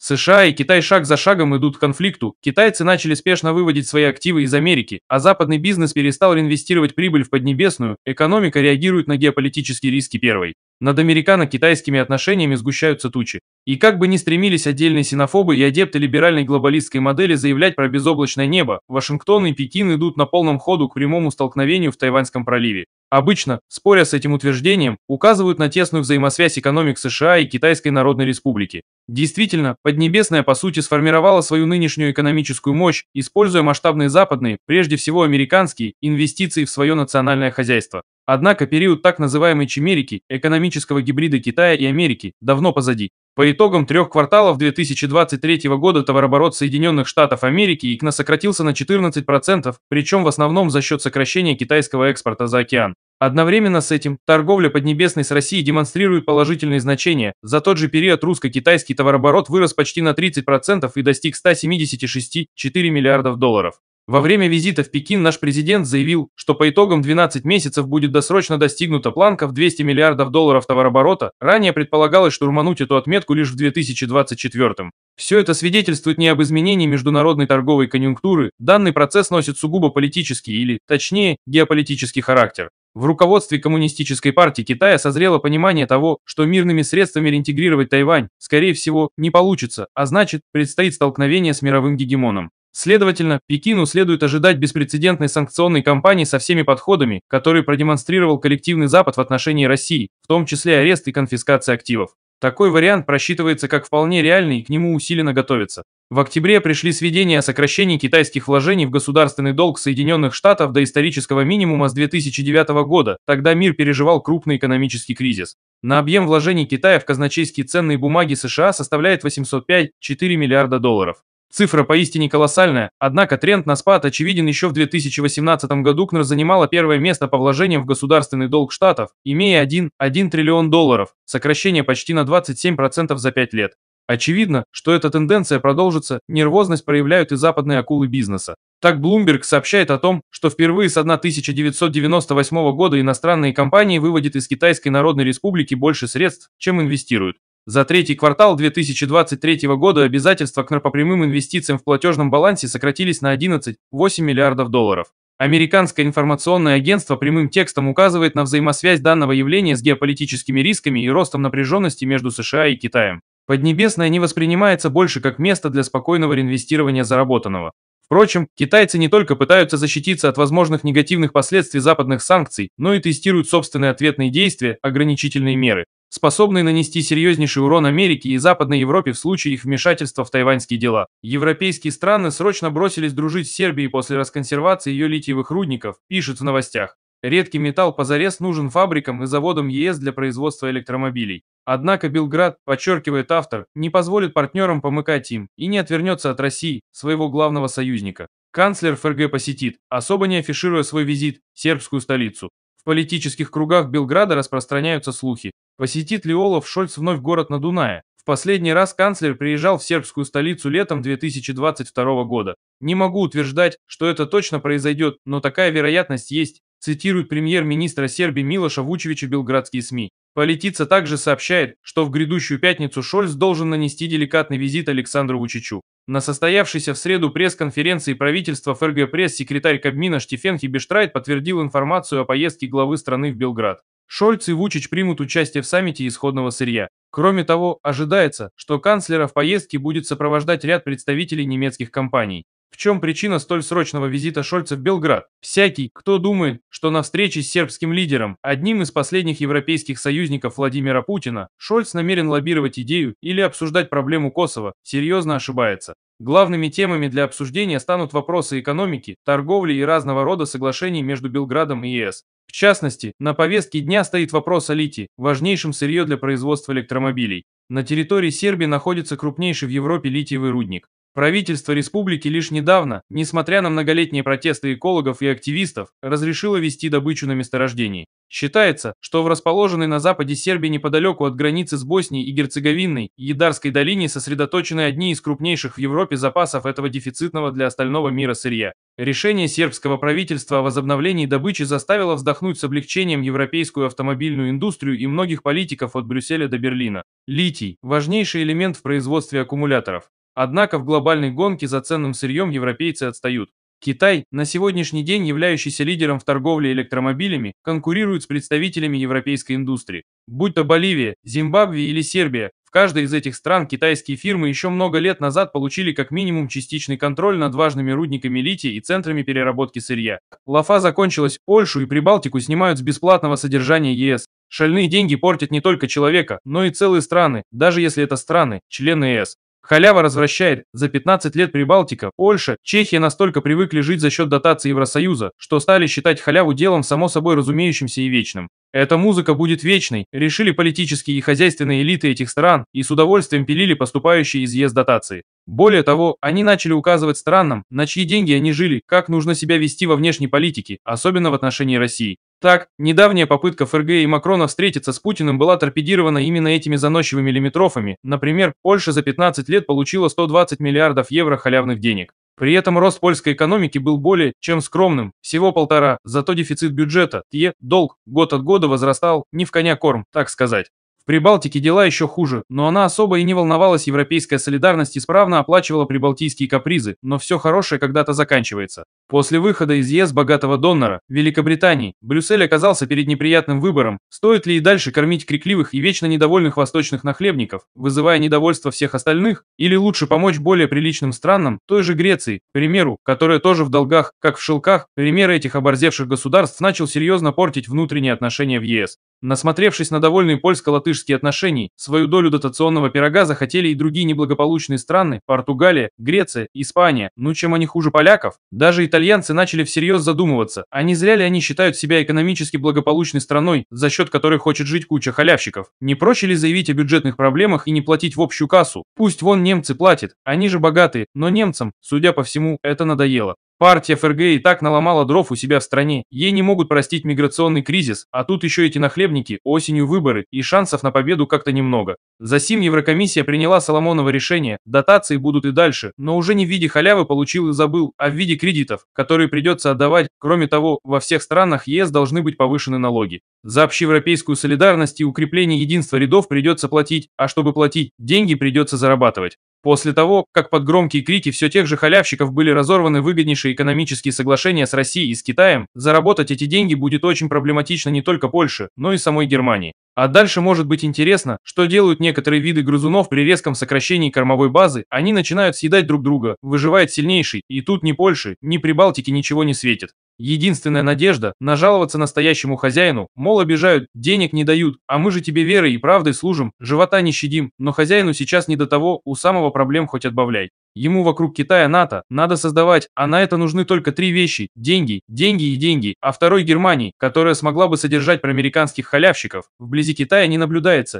США и Китай шаг за шагом идут к конфликту. Китайцы начали спешно выводить свои активы из Америки, а западный бизнес перестал реинвестировать прибыль в Поднебесную. Экономика реагирует на геополитические риски первой. Над американо-китайскими отношениями сгущаются тучи. И как бы ни стремились отдельные синофобы и адепты либеральной глобалистской модели заявлять про безоблачное небо, Вашингтон и Пекин идут на полном ходу к прямому столкновению в Тайваньском проливе. Обычно, споря с этим утверждением, указывают на тесную взаимосвязь экономик США и Китайской Народной Республики. Действительно, Поднебесная по сути сформировала свою нынешнюю экономическую мощь, используя масштабные западные, прежде всего американские, инвестиции в свое национальное хозяйство. Однако период так называемой чимерики, экономического гибрида Китая и Америки, давно позади. По итогам трех кварталов 2023 года товарооборот Соединенных Штатов Америки и КНА сократился на 14%, причем в основном за счет сокращения китайского экспорта за океан. Одновременно с этим торговля Поднебесной с Россией демонстрирует положительные значения. За тот же период русско-китайский товарооборот вырос почти на 30% и достиг 176,4 миллиардов долларов. Во время визита в Пекин наш президент заявил, что по итогам 12 месяцев будет досрочно достигнута планка в 200 миллиардов долларов товарооборота, ранее предполагалось штурмануть эту отметку лишь в 2024. Все это свидетельствует не об изменении международной торговой конъюнктуры, данный процесс носит сугубо политический или, точнее, геополитический характер. В руководстве Коммунистической партии Китая созрело понимание того, что мирными средствами реинтегрировать Тайвань, скорее всего, не получится, а значит, предстоит столкновение с мировым гегемоном. Следовательно, Пекину следует ожидать беспрецедентной санкционной кампании со всеми подходами, которые продемонстрировал коллективный Запад в отношении России, в том числе арест и конфискация активов. Такой вариант просчитывается как вполне реальный и к нему усиленно готовится. В октябре пришли сведения о сокращении китайских вложений в государственный долг Соединенных Штатов до исторического минимума с 2009 года, тогда мир переживал крупный экономический кризис. На объем вложений Китая в казначейские ценные бумаги США составляет 805,4 миллиарда долларов. Цифра поистине колоссальная, однако тренд на спад очевиден еще в 2018 году КНР занимала первое место по вложениям в государственный долг штатов, имея 1,1 триллион долларов, сокращение почти на 27% за 5 лет. Очевидно, что эта тенденция продолжится, нервозность проявляют и западные акулы бизнеса. Так Bloomberg сообщает о том, что впервые с 1998 года иностранные компании выводят из Китайской Народной Республики больше средств, чем инвестируют. За третий квартал 2023 года обязательства к прямым инвестициям в платежном балансе сократились на 11,8 миллиардов долларов. Американское информационное агентство прямым текстом указывает на взаимосвязь данного явления с геополитическими рисками и ростом напряженности между США и Китаем. Поднебесная не воспринимается больше как место для спокойного реинвестирования заработанного. Впрочем, китайцы не только пытаются защититься от возможных негативных последствий западных санкций, но и тестируют собственные ответные действия, ограничительные меры, способные нанести серьезнейший урон Америке и Западной Европе в случае их вмешательства в тайваньские дела. Европейские страны срочно бросились дружить с Сербией после расконсервации ее литиевых рудников, пишет в новостях. Редкий металл позарез нужен фабрикам и заводам ЕС для производства электромобилей. Однако Белград, подчеркивает автор, не позволит партнерам помыкать им и не отвернется от России, своего главного союзника. Канцлер ФРГ посетит, особо не афишируя свой визит, сербскую столицу. В политических кругах Белграда распространяются слухи. Посетит ли Олаф Шольц вновь город на Дунае? В последний раз канцлер приезжал в сербскую столицу летом 2022 года. Не могу утверждать, что это точно произойдет, но такая вероятность есть, цитирует премьер-министра Сербии Милоша Вучевича белградские СМИ. Политица также сообщает, что в грядущую пятницу Шольц должен нанести деликатный визит Александру Вучичу. На состоявшейся в среду пресс-конференции правительства ФРГ Пресс секретарь Кабмина Штефен Хибештрайт подтвердил информацию о поездке главы страны в Белград. Шольц и Вучич примут участие в саммите исходного сырья. Кроме того, ожидается, что канцлера в поездке будет сопровождать ряд представителей немецких компаний. В чем причина столь срочного визита Шольца в Белград? Всякий, кто думает, что на встрече с сербским лидером, одним из последних европейских союзников Владимира Путина, Шольц намерен лоббировать идею или обсуждать проблему Косово, серьезно ошибается. Главными темами для обсуждения станут вопросы экономики, торговли и разного рода соглашений между Белградом и ЕС. В частности, на повестке дня стоит вопрос о литии, важнейшем сырье для производства электромобилей. На территории Сербии находится крупнейший в Европе литиевый рудник. Правительство республики лишь недавно, несмотря на многолетние протесты экологов и активистов, разрешило вести добычу на месторождении. Считается, что в расположенной на западе Сербии неподалеку от границы с Боснией и Герцеговиной Едарской долине сосредоточены одни из крупнейших в Европе запасов этого дефицитного для остального мира сырья. Решение сербского правительства о возобновлении добычи заставило вздохнуть с облегчением европейскую автомобильную индустрию и многих политиков от Брюсселя до Берлина. Литий – важнейший элемент в производстве аккумуляторов. Однако в глобальной гонке за ценным сырьем европейцы отстают. Китай, на сегодняшний день являющийся лидером в торговле электромобилями, конкурирует с представителями европейской индустрии. Будь то Боливия, Зимбабве или Сербия, в каждой из этих стран китайские фирмы еще много лет назад получили как минимум частичный контроль над важными рудниками лития и центрами переработки сырья. Лафа закончилась, Ольшу и Прибалтику снимают с бесплатного содержания ЕС. Шальные деньги портят не только человека, но и целые страны, даже если это страны, члены ЕС. Халява развращает. За 15 лет Прибалтика, Польша, Чехия настолько привыкли жить за счет дотации Евросоюза, что стали считать халяву делом само собой разумеющимся и вечным. Эта музыка будет вечной, решили политические и хозяйственные элиты этих стран и с удовольствием пилили поступающие из ЕС дотации. Более того, они начали указывать странам, на чьи деньги они жили, как нужно себя вести во внешней политике, особенно в отношении России. Так, недавняя попытка ФРГ и Макрона встретиться с Путиным была торпедирована именно этими заносчивыми лимитрофами. Например, Польша за 15 лет получила 120 миллиардов евро халявных денег. При этом рост польской экономики был более чем скромным, всего полтора, зато дефицит бюджета, те, долг, год от года возрастал, не в коня корм, так сказать. В Прибалтике дела еще хуже, но она особо и не волновалась, европейская солидарность исправно оплачивала прибалтийские капризы, но все хорошее когда-то заканчивается. После выхода из ЕС богатого донора, Великобритании, Брюссель оказался перед неприятным выбором, стоит ли и дальше кормить крикливых и вечно недовольных восточных нахлебников, вызывая недовольство всех остальных, или лучше помочь более приличным странам, той же Греции, к примеру, которая тоже в долгах, как в шелках, примеры этих оборзевших государств начал серьезно портить внутренние отношения в ЕС. Насмотревшись на довольные польско-латышские отношения, свою долю дотационного пирога захотели и другие неблагополучные страны – Португалия, Греция, Испания, ну чем они хуже поляков, даже Италия итальянцы начали всерьез задумываться, а не зря ли они считают себя экономически благополучной страной, за счет которой хочет жить куча халявщиков? Не проще ли заявить о бюджетных проблемах и не платить в общую кассу? Пусть вон немцы платят, они же богатые, но немцам, судя по всему, это надоело. Партия ФРГ и так наломала дров у себя в стране. Ей не могут простить миграционный кризис, а тут еще эти нахлебники, осенью выборы и шансов на победу как-то немного. Засим Еврокомиссия приняла Соломонова решение, дотации будут и дальше, но уже не в виде халявы получил и забыл, а в виде кредитов, которые придется отдавать. Кроме того, во всех странах ЕС должны быть повышены налоги. За общеевропейскую солидарность и укрепление единства рядов придется платить, а чтобы платить, деньги придется зарабатывать. После того, как под громкие крики все тех же халявщиков были разорваны выгоднейшие экономические соглашения с Россией и с Китаем, заработать эти деньги будет очень проблематично не только Польше, но и самой Германии. А дальше может быть интересно, что делают некоторые виды грызунов при резком сокращении кормовой базы, они начинают съедать друг друга, выживает сильнейший, и тут ни Польши, ни Прибалтики ничего не светит. Единственная надежда – нажаловаться настоящему хозяину, мол, обижают, денег не дают, а мы же тебе верой и правдой служим, живота не щадим, но хозяину сейчас не до того, у самого проблем хоть отбавляй. Ему вокруг Китая НАТО надо создавать, а на это нужны только три вещи – деньги, деньги и деньги, а второй Германии, которая смогла бы содержать проамериканских халявщиков, вблизи вблизи Китая не наблюдается.